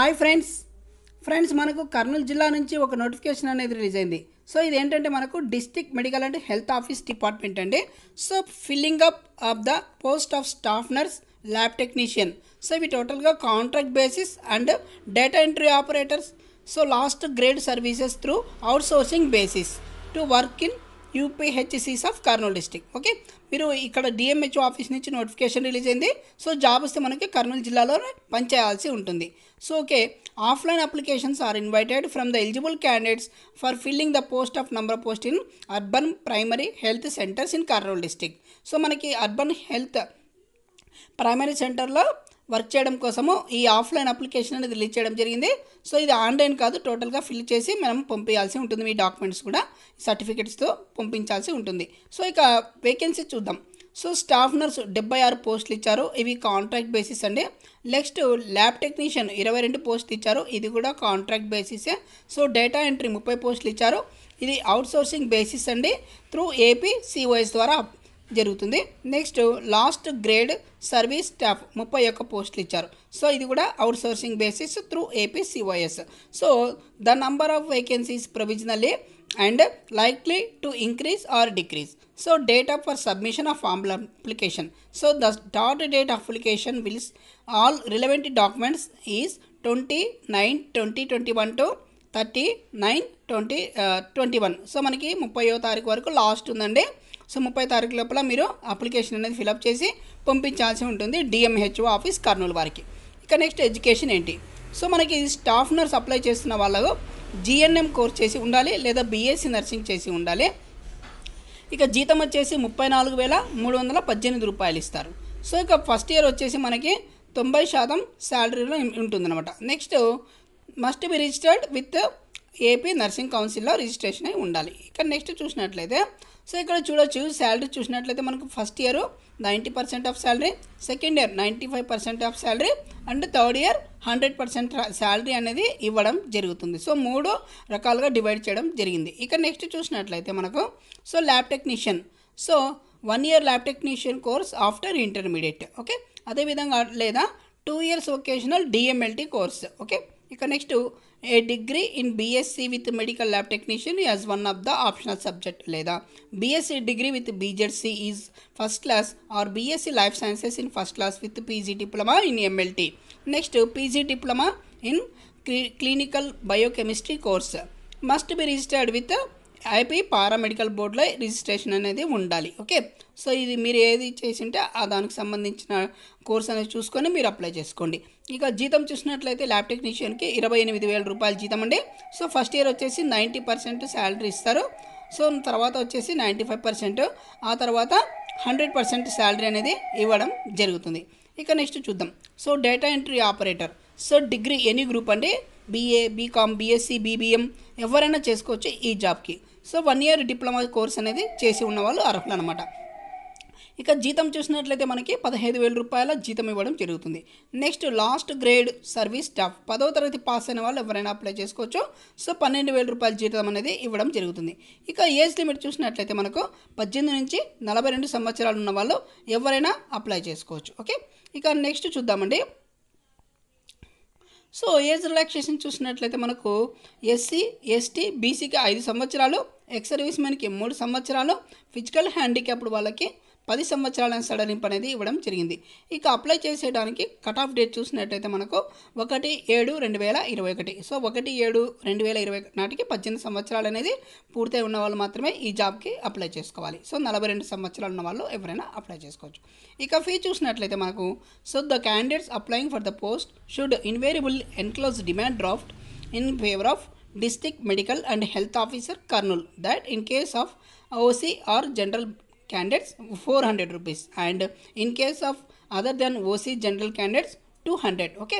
Hi friends friends మనకు కర్నూలు జిల్లా నుంచి ఒక నోటిఫికేషన్ అనేది రిలీజ్ అయింది సో ఇది ఏంటంటే మనకు district medical and health office department అండి so filling up of the post of staff nurse lab technician so ఇవి టోటల్గా contract basis and data entry operators so last grade services through outsourcing basis to work in UPHCs of Kurnool district okay మీరు ఇక్కడ DMHO office నుంచి notification release అయింది so job వస్తే మనకి కర్నూలు జిల్లాలో పనిచేయాల్సి ఉంటుంది so okay offline applications are invited from the eligible candidates for filling the post of number post in urban primary health centres in Kurnool district so మనకి urban health primary సెంటర్లో work చేయడం కోసము ఈ ఆఫ్లైన్ అప్లికేషన్ అనేది release చేయడం జరిగింది so ఇది online కాదు టోటల్గా ఫిల్ చేసి మనం పంపించాల్సి ఉంటుంది మీ డాక్యుమెంట్స్ కూడా సర్టిఫికెట్స్తో పంపించాల్సి ఉంటుంది సో ఇక వేకెన్సీ చూద్దాం సో స్టాఫ్ నర్స్ డెబ్బై ఆరు పోస్టులు ఇచ్చారు ఇవి కాంట్రాక్ట్ బేసిస్ అండి నెక్స్ట్ ల్యాబ్ టెక్నీషియన్ ఇరవై రెండు పోస్టులు ఇచ్చారు ఇది కూడా కాంట్రాక్ట్ బేసిసే సో డేటా ఎంట్రీ ముప్పై పోస్టులు ఇచ్చారు ఇది సోర్సింగ్ బేసిస్ అండి త్రూ ఏపీ సిఓఎస్ ద్వారా జరుగుతుంది next last grade service staff ముప్పై ఒక్క పోస్టులు ఇచ్చారు సో ఇది కూడా outsourcing basis through APCOS so the number of vacancies provisionally and likely to increase or decrease so date of for submission of form application so the dot date application wills all relevant documents is twenty nine twenty twenty one to thirty nine twenty twenty one so మనకి ముప్పై తారీఖు వరకు last ఉందండి so ముప్పై తారీఖు లోపల మీరు application అనేది ఫిలప్ చేసి పంపించాల్సి ఉంటుంది డిఎంహెచ్ఓ ఆఫీస్ కర్నూలు వారికి ఇక నెక్స్ట్ ఎడ్యుకేషన్ ఏంటి సో మనకి స్టాఫ్ నర్స్ అప్లై చేస్తున్న వాళ్ళకు జిఎన్ఎం కోర్స్ చేసి ఉండాలి లేదా బీఎస్సీ నర్సింగ్ చేసి ఉండాలి ఇక జీతం వచ్చేసి ముప్పై నాలుగు వేల మూడు వందల పద్దెనిమిది రూపాయలు ఇస్తారు సో ఇక ఫస్ట్ ఇయర్ వచ్చేసి మనకి తొంభై శాతం శాలరీలో ఉంటుందన్నమాట next must be registered with AP nursing కౌన్సిల్లో రిజిస్ట్రేషన్ అయి ఉండాలి ఇక్కడ నెక్స్ట్ చూసినట్లయితే సో ఇక్కడ చూడొచ్చు శాలరీ చూసినట్లయితే మనకు first year ninety percent of salary second year ninety five percent of salary and third year hundred percent salary అనేది ఇవ్వడం జరుగుతుంది సో మూడు రకాలుగా డివైడ్ చేయడం జరిగింది ఇక నెక్స్ట్ చూసినట్లయితే మనకు so lab technician so one year lab technician course after intermediate okay అదేవిధంగా లేదా two years vocational DMLT course okay ఇక next A degree in BSc with medical lab technician as one of the optional subject Leda BSc degree with BJC is first class or BSc life sciences in first class with PG diploma in MLT. Next PG diploma in clinical biochemistry course must be registered with a అయిపోయి paramedical బోర్డులో registration అనేది ఉండాలి okay so ఇది మీరు ఏది చేసింటే ఆ దానికి సంబంధించిన కోర్స్ అనేది చూసుకొని మీరు అప్లై చేసుకోండి ఇక జీతం చూసినట్లయితే ల్యాబ్ టెక్నీషియన్కి ఇరవై ఎనిమిది వేల రూపాయలు జీతం అండి సో ఫస్ట్ ఇయర్ వచ్చేసి నైంటీ పర్సెంట్ శాలరీ ఇస్తారు సో తర్వాత వచ్చేసి నైంటీ ఫైవ్ పర్సెంట్ ఆ తర్వాత హండ్రెడ్ పర్సెంట్ శాలరీ అనేది ఇవ్వడం జరుగుతుంది ఇక నెక్స్ట్ చూద్దాం so data entry operator so degree any group అండి బీఏ బీకామ్ బీఎస్సీ బీబీఎం ఎవరైనా చేసుకోవచ్చు ఈ జాబ్కి so one year diploma course అనేది చేసి ఉన్న వాళ్ళు అర్హులు అనమాట ఇక జీతం చూసినట్లయితే మనకి పదహైదు వేల రూపాయల జీతం ఇవ్వడం జరుగుతుంది next last grade service staff పదో తరగతి పాస్ అయిన వాళ్ళు ఎవరైనా అప్లై చేసుకోవచ్చు సో పన్నెండు వేల రూపాయల జీతం అనేది ఇవ్వడం జరుగుతుంది ఇక ఏజ్ లిమిట్ చూసినట్లయితే మనకు పద్దెనిమిది నుంచి నలభై రెండు సంవత్సరాలు ఉన్న వాళ్ళు ఎవరైనా అప్లై చేసుకోవచ్చు ఓకే ఇక నెక్స్ట్ చూద్దామండి సో ఏజ్ రిలాక్సేషన్ చూసినట్లయితే మనకు ఎస్సీ ఎస్టీ బీసీకి ఐదు సంవత్సరాలు ఎక్స్ సర్వీస్ మెన్కి మూడు సంవత్సరాలు ఫిజికల్ హ్యాండిక్యాప్డ్ వాళ్ళకి పది సంవత్సరాల సడలింపు అనేది ఇవ్వడం జరిగింది ఇక అప్లై చేసేయడానికి కట్ ఆఫ్ డేట్ చూసినట్టయితే మనకు ఒకటి ఏడు రెండు వేల ఇరవై ఒకటి సో ఒకటి ఏడు రెండు వేల ఇరవై నాటికి పద్దెనిమిది సంవత్సరాలు అనేది పూర్తయి ఉన్న వాళ్ళు మాత్రమే ఈ జాబ్కి అప్లై చేసుకోవాలి సో నలభై రెండు సంవత్సరాలు ఉన్న వాళ్ళు ఎవరైనా అప్లై చేసుకోవచ్చు ఇక ఫీ చూసినట్లయితే మనకు so the candidates applying for the post should invariable enclose demand draft in favour of district medical and health officer Kurnool that in case of OC or general candidates four hundred rupees and in case of other than OC general candidates two hundred okay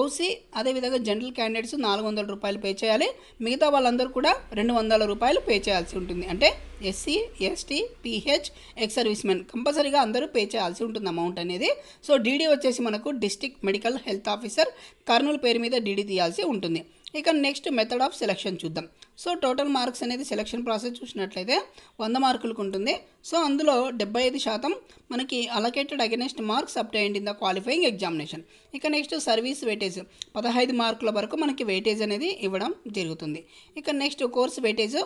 OC అదేవిధంగా general candidates నాలుగు వందల రూపాయలు pay చేయాలి మిగతా వాళ్ళందరూ కూడా రెండు వందల రూపాయలు పే చేయాల్సి ఉంటుంది అంటే SC ST PH ex servicemen కంపల్సరీగా అందరూ పే చేయాల్సి ఉంటుంది అమౌంట్ అనేది సో డీడీ వచ్చేసి మనకు district medical health officer Kurnool పేరు మీద డీడీ తీయాల్సి ఉంటుంది ఇక నెక్స్ట్ మెథడ్ ఆఫ్ సెలెక్షన్ చూద్దాం సో టోటల్ మార్క్స్ అనేది సెలక్షన్ ప్రాసెస్ చూసినట్లయితే వంద మార్కులకు ఉంటుంది సో అందులో డెబ్బై ఐదు శాతం మనకి allocated against marks obtained in the qualifying examination ఇక నెక్స్ట్ సర్వీస్ వెయిటేజ్ పదహైదు మార్కుల వరకు మనకి వెయిటేజ్ అనేది ఇవ్వడం జరుగుతుంది ఇక next course weightage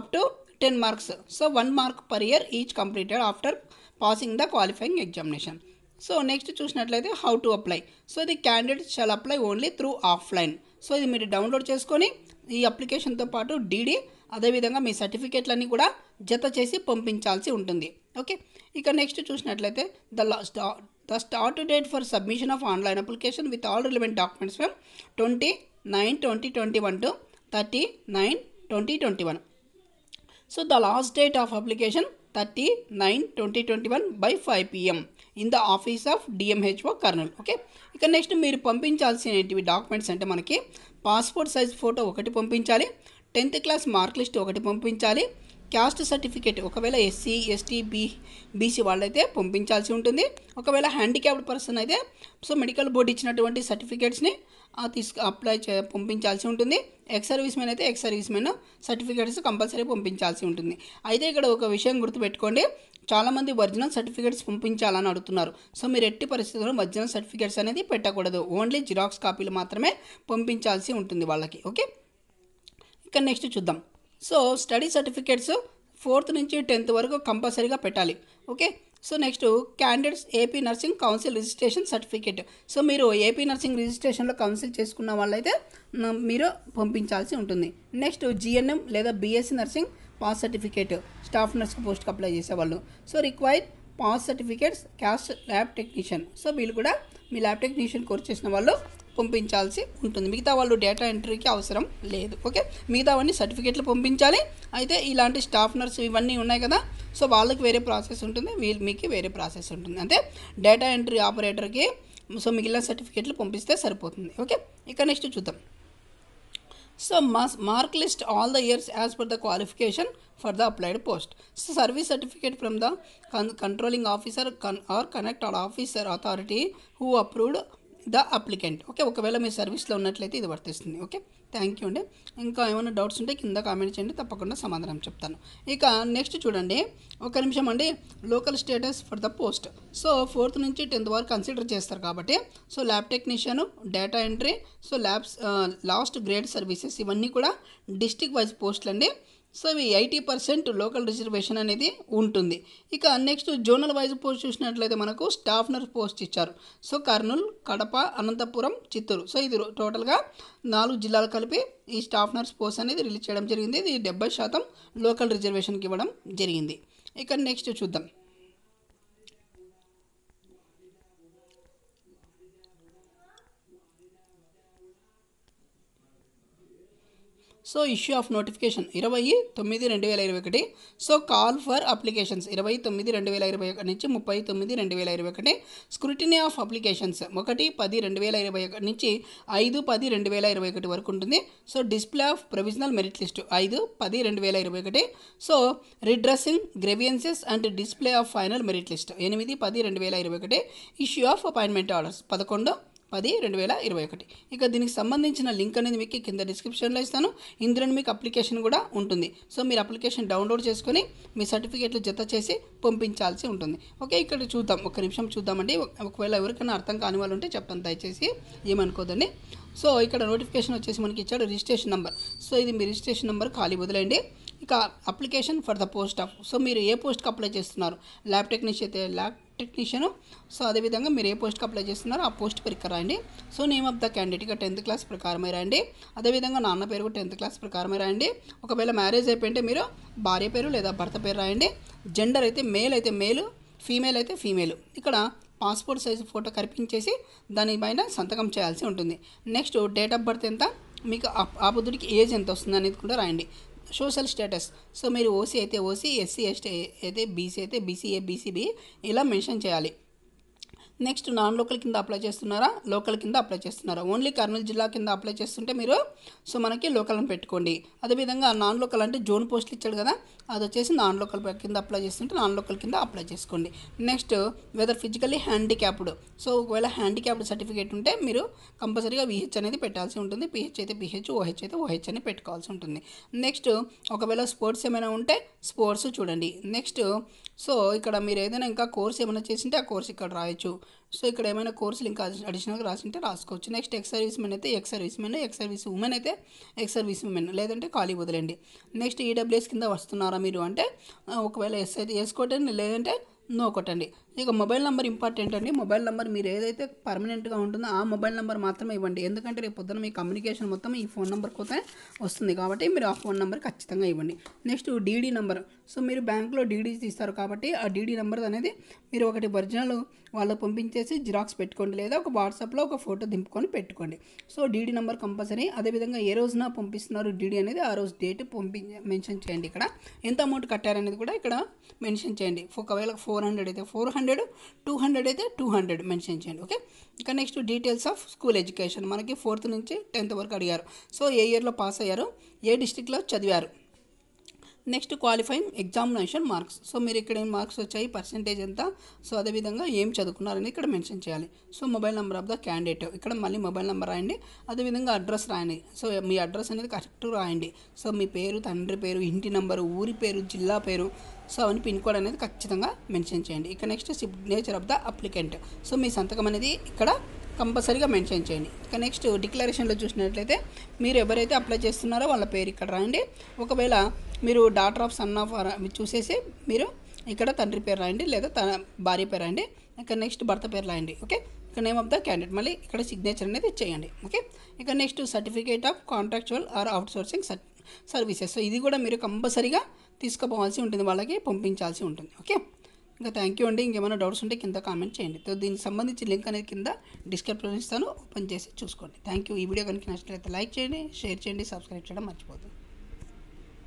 up to ten marks so one mark per year each completed after passing the qualifying examination so next చూసినట్లయితే హౌ టు అప్లై సో ఇది candidate shall apply only through offline so ఇది మీరు download చేసుకొని ఈ అప్లికేషన్తో పాటు DD అదేవిధంగా మీ సర్టిఫికేట్లన్నీ కూడా జత చేసి పంపించాల్సి ఉంటుంది ఓకే ఇక నెక్స్ట్ చూసినట్లయితే the last the start date for submission of online application with all relevant documents from twenty nine twenty twenty one to thirty nine twenty twenty one so the last date of application thirty nine twenty twenty one by five PM in the office of DMHO Kurnool okay ఇక next మీరు పంపించాల్సినవి documents అంటే మనకి passport size photo ఒకటి పంపించాలి tenth class mark list ఒకటి పంపించాలి caste certificate ఒకవేళ ఎస్సీ ఎస్టీ బీ బీసీ వాళ్ళైతే పంపించాల్సి ఉంటుంది ఒకవేళ హ్యాండిక్యాప్డ్ పర్సన్ అయితే సో మెడికల్ బోర్డు ఇచ్చినటువంటి సర్టిఫికేట్స్ని తీసుకు అప్లై చే పంపించాల్సి ఉంటుంది ఎక్స్ సర్వీస్ మెన్ అయితే ex service servicemen certificates compulsory పంపించాల్సి ఉంటుంది అయితే ఇక్కడ ఒక విషయం గుర్తుపెట్టుకోండి చాలామంది ఒరిజినల్ సర్టిఫికేట్స్ పంపించాలని అడుగుతున్నారు సో మీరు ఎట్టి పరిస్థితుల్లో ఒరిజినల్ సర్టిఫికేట్స్ అనేది పెట్టకూడదు ఓన్లీ జిరాక్స్ కాపీలు మాత్రమే పంపించాల్సి ఉంటుంది వాళ్ళకి ఓకే ఇక నెక్స్ట్ చూద్దాం సో స్టడీ సర్టిఫికేట్స్ ఫోర్త్ నుంచి టెన్త్ వరకు కంపల్సరీగా పెట్టాలి okay so next candidates AP nursing council registration certificate so మీరు ఏపీ నర్సింగ్ రిజిస్ట్రేషన్లో కౌన్సిల్ చేసుకున్న వాళ్ళైతే మీరు పంపించాల్సి ఉంటుంది నెక్స్ట్ జిఎన్ఎం లేదా BSc nursing pass certificate staff నర్స్కి పోస్ట్కి అప్లై చేసేవాళ్ళు so require pass certificates caste lab technician so వీళ్ళు కూడా మీ ల్యాబ్ టెక్నీషియన్ కోర్స్ చేసిన వాళ్ళు పంపించాల్సి ఉంటుంది మిగతా వాళ్ళు డేటా ఎంట్రీకి అవసరం లేదు ఓకే మిగతా మిగతావన్నీ సర్టిఫికేట్లు పంపించాలి అయితే ఇలాంటి స్టాఫ్ నర్స్ ఇవన్నీ ఉన్నాయి కదా సో వాళ్ళకి వేరే ప్రాసెస్ ఉంటుంది వీళ్ళు మీకు వేరే ప్రాసెస్ ఉంటుంది అంటే డేటా ఎంట్రీ ఆపరేటర్కి సో మిగిలిన సర్టిఫికేట్లు పంపిస్తే సరిపోతుంది ఓకే ఇక నెక్స్ట్ చూద్దాం so mark list all the years as per the qualification for the applied post. Service certificate from the controlling officer con or connect or officer authority who approved the applicant okay ఒకవేళ మీ సర్వీస్లో ఉన్నట్లయితే ఇది వర్తిస్తుంది okay thank you అండి ఇంకా ఏమైనా doubts ఉంటే కింద కామెంట్ చేయండి తప్పకుండా సమాధానం చెప్తాను ఇక నెక్స్ట్ చూడండి ఒక నిమిషం అండి local status for the post so fourth నుంచి టెన్త్ వరకు కన్సిడర్ చేస్తారు కాబట్టి so lab technician data entry so labs last grade services ఇవన్నీ కూడా డిస్టిక్ వైజ్ పోస్టులు అండి సో ఇవి ఎయిటీ పర్సెంట్ లోకల్ రిజర్వేషన్ అనేది ఉంటుంది ఇక నెక్స్ట్ జోనల్ వైజ్ పోస్ట్ చూసినట్లయితే మనకు స్టాఫ్ నర్స్ పోస్ట్ ఇచ్చారు సో కర్నూలు కడప అనంతపురం చిత్తూరు సో ఇది టోటల్గా నాలుగు జిల్లాలు కలిపి ఈ స్టాఫ్ నర్స్ పోస్ట్ అనేది రిలీజ్ చేయడం జరిగింది ఇది డెబ్బై శాతం లోకల్ రిజర్వేషన్కి ఇవ్వడం జరిగింది ఇక నెక్స్ట్ చూద్దాం సో ఇష్యూ ఆఫ్ నోటిఫికేషన్ ఇరవై తొమ్మిది రెండు వేల ఇరవై ఒకటి సో కాల్ ఫర్ అప్లికేషన్స్ ఇరవై తొమ్మిది రెండు వేల ఇరవై ఒకటి నుంచి ముప్పై తొమ్మిది రెండు వేల ఇరవై ఒకటి స్క్రూటినీ ఆఫ్ అప్లికేషన్స్ ఒకటి పది రెండు వేల ఇరవై ఒకటి నుంచి ఐదు పది రెండు వేల ఇరవై ఒకటి వరకు ఉంటుంది so display of provisional merit list ఐదు పది రెండు వేల ఇరవై ఒకటి so redressing grievances and display of final merit list ఎనిమిది పది రెండు వేల ఇరవై ఒకటి ఇష్యూ ఆఫ్ అపాయింట్మెంట్ ఆర్డర్స్ పదకొండు పది రెండు వేల ఇరవై ఒకటి ఇక దీనికి సంబంధించిన లింక్ అనేది మీకు కింద డిస్క్రిప్షన్లో ఇస్తాను ఇందులో మీకు అప్లికేషన్ కూడా ఉంటుంది సో మీరు అప్లికేషన్ డౌన్లోడ్ చేసుకొని మీ సర్టిఫికేట్లు జత చేసి పంపించాల్సి ఉంటుంది ఓకే ఇక్కడ చూద్దాం ఒక నిమిషం చూద్దామండి ఒకవేళ ఎవరికైనా అర్థం కాని వాళ్ళు ఉంటే చెప్పండి దయచేసి ఏమనుకోదండి సో ఇక్కడ నోటిఫికేషన్ వచ్చేసి మనకి ఇచ్చాడు రిజిస్ట్రేషన్ నెంబర్ సో ఇది మీ రిజిస్ట్రేషన్ నెంబర్ ఖాళీ వదిలేండి ఇక application for the post of so మీరు ఏ పోస్ట్కి అప్లై చేస్తున్నారు ల్యాబ్ టెక్నీషియన్ అయితే ల్యాబ్ టెక్నీషియన్ సో అదేవిధంగా మీరు ఏ పోస్ట్కి అప్లై చేస్తున్నారో ఆ పోస్ట్ పేరుకి రాయండి సో నేమ్ ఆఫ్ ద క్యాండిడేట్గా టెన్త్ క్లాస్ ప్రకారమే రాయండి అదేవిధంగా నాన్న పేరు కూడా టెన్త్ క్లాస్ ప్రకారమే రాయండి ఒకవేళ మ్యారేజ్ అయిపోయింటే మీరు భార్య పేరు లేదా భర్త పేరు రాయండి జెండర్ అయితే మేల్ అయితే మేలు ఫీమేల్ అయితే ఫీమేల్ ఇక్కడ పాస్పోర్ట్ సైజు ఫోటో కనిపించేసి దానిపైన సంతకం చేయాల్సి ఉంటుంది నెక్స్ట్ డేట్ ఆఫ్ బర్త్ ఎంత మీకు ఆ బుద్ధుడికి ఏజ్ ఎంత వస్తుంది అనేది కూడా రాయండి సోషల్ స్టేటస్ సో మీరు ఓసీ అయితే ఓసీ ఎస్సీ ఎస్టీ అయితే బీసీ అయితే బీసీఏ బీసీబీ ఇలా మెన్షన్ చేయాలి నెక్స్ట్ నాన్ లోకల్ కింద అప్లై చేస్తున్నారా లోకల్ కింద అప్లై చేస్తున్నారా ఓన్లీ కర్నూలు జిల్లా కింద అప్లై చేస్తుంటే మీరు సో మనకి లోకల్ పెట్టుకోండి అదేవిధంగా నాన్ లోకల్ అంటే జోన్ పోస్టులు ఇచ్చాడు కదా అది వచ్చేసి నాన్ లోకల్ కింద అప్లై చేస్తుంటే నాన్ లోకల్ కింద అప్లై చేసుకోండి next whether physically handicapped so ఒకవేళ హ్యాండిక్యాప్డ్ సర్టిఫికేట్ ఉంటే మీరు కంపల్సరీగా విహెచ్ అనేది పెట్టాల్సి ఉంటుంది పిహెచ్ అయితే పిహెచ్ ఓహెచ్ అయితే ఓహెచ్ అని పెట్టుకోవాల్సి ఉంటుంది నెక్స్ట్ ఒకవేళ స్పోర్ట్స్ ఏమైనా ఉంటే స్పోర్ట్స్ చూడండి నెక్స్ట్ సో ఇక్కడ మీరు ఏదైనా ఇంకా కోర్స్ ఏమైనా చేసింటే ఆ కోర్స్ ఇక్కడ రాయొచ్చు సో ఇక్కడ ఏమైనా కోర్సులు ఇంకా అడిషనల్గా రాసింటే రాసుకోవచ్చు నెక్స్ట్ ఎక్స్ సర్వీస్ మెన్ అయితే ex service men ex service women అయితే ఎక్స్ సర్వీస్ ఉమెన్ లేదంటే ఖాళీ వదిలేండి నెక్స్ట్ ఈడబ్ల్యూఎస్ కింద వస్తున్నారా మీరు అంటే ఒకవేళ ఎస్ అయితే ఎస్ కొట్టండి లేదంటే నో కొట్టండి ఇక మొబైల్ నెంబర్ ఇంపార్టెంట్ అండి మొబైల్ నెంబర్ మీరు ఏదైతే పర్మనెంట్గా ఉంటుందో ఆ మొబైల్ నెంబర్ మాత్రమే ఇవ్వండి ఎందుకంటే రేపు పొద్దున మీ కమ్యూనికేషన్ మొత్తం ఈ ఫోన్ నెంబర్ కోతే వస్తుంది కాబట్టి మీరు ఆ ఫోన్ నెంబర్ ఖచ్చితంగా ఇవ్వండి నెక్స్ట్ డీడీ నెంబర్ సో మీరు బ్యాంకులో డీడీ తీస్తారు కాబట్టి ఆ డీడీ నెంబర్ అనేది మీరు ఒకటి ఒరిజినల్ వాళ్ళు పంపించేసి జిరాక్స్ పెట్టుకోండి లేదా ఒక వాట్సాప్లో ఒక ఫోటో దింపుకొని పెట్టుకోండి సో డీడీ నెంబర్ కంపల్సరీ అదేవిధంగా ఏ రోజున పంపిస్తున్నారు డీడీ అనేది ఆ రోజు డేట్ పంపి మెన్షన్ చేయండి ఇక్కడ ఎంత అమౌంట్ కట్టారనేది కూడా ఇక్కడ మెన్షన్ చేయండి ఒకవేళ ఫోర్ హండ్రెడ్ అయితే four hundred hundred two hundred అయితే టూ హండ్రెడ్ మెన్షన్ చేయండి ఓకే ఇంకా next details of school education మనకి ఫోర్త్ నుంచి టెన్త్ వరకు అడిగారు సో ఏ ఇయర్లో పాస్ అయ్యారు ఏ డిస్టిక్లో చదివారు next qualifying examination marks so మీరు ఇక్కడ ఏం మార్క్స్ వచ్చాయి పర్సంటేజ్ ఎంత సో అదేవిధంగా ఏం చదువుకున్నారని ఇక్కడ మెన్షన్ చేయాలి so mobile number of the candidate ఇక్కడ మళ్ళీ మొబైల్ నెంబర్ రాయండి అదేవిధంగా అడ్రస్ రాయండి సో మీ అడ్రస్ అనేది కరెక్ట్ రాయండి సో మీ పేరు తండ్రి పేరు ఇంటి నెంబరు ఊరి పేరు జిల్లా పేరు సో అవన్నీ పిన్ కోడ్ అనేది ఖచ్చితంగా మెన్షన్ చేయండి ఇక next signature of the applicant so మీ సంతకం అనేది ఇక్కడ కంపల్సరీగా మెన్షన్ చేయండి ఇక నెక్స్ట్ డిక్లరేషన్లో చూసినట్లయితే మీరు ఎవరైతే అప్లై చేస్తున్నారో వాళ్ళ పేరు ఇక్కడ రాయండి ఒకవేళ మీరు డాటర్ ఆఫ్ సన్ ఆఫ్ చూసేసి మీరు ఇక్కడ తండ్రి పేరు రాయండి లేదా తన భార్య పేరు రాయండి ఇక్కడ నెక్స్ట్ భర్త పేరు రాయండి ఓకే ఇక్కడ నేమ్ ఆఫ్ ద క్యాండిడేట్ మళ్ళీ ఇక్కడ సిగ్నేచర్ అనేది చేయండి ఓకే ఇక్కడ next certificate of contractual or outsourcing services so ఇది కూడా మీరు కంపల్సరీగా తీసుకుపోవాల్సి ఉంటుంది వాళ్ళకి పంపించాల్సి ఉంటుంది ఓకే ఇంకా థ్యాంక్ యూ అండి ఇంకేమైనా డౌట్స్ ఉంటే కింద కామెంట్ చేయండి సో దీనికి సంబంధించి లింక్ అనేది కింద డిస్క్రిప్షన్ ఇస్తాను ఓపెన్ చేసి చూసుకోండి థ్యాంక్ యూ ఈ వీడియో కనుక నచ్చినట్లయితే లైక్ చేయండి షేర్ చేయండి సబ్స్క్రైబ్ చేయడం మర్చిపోతుంది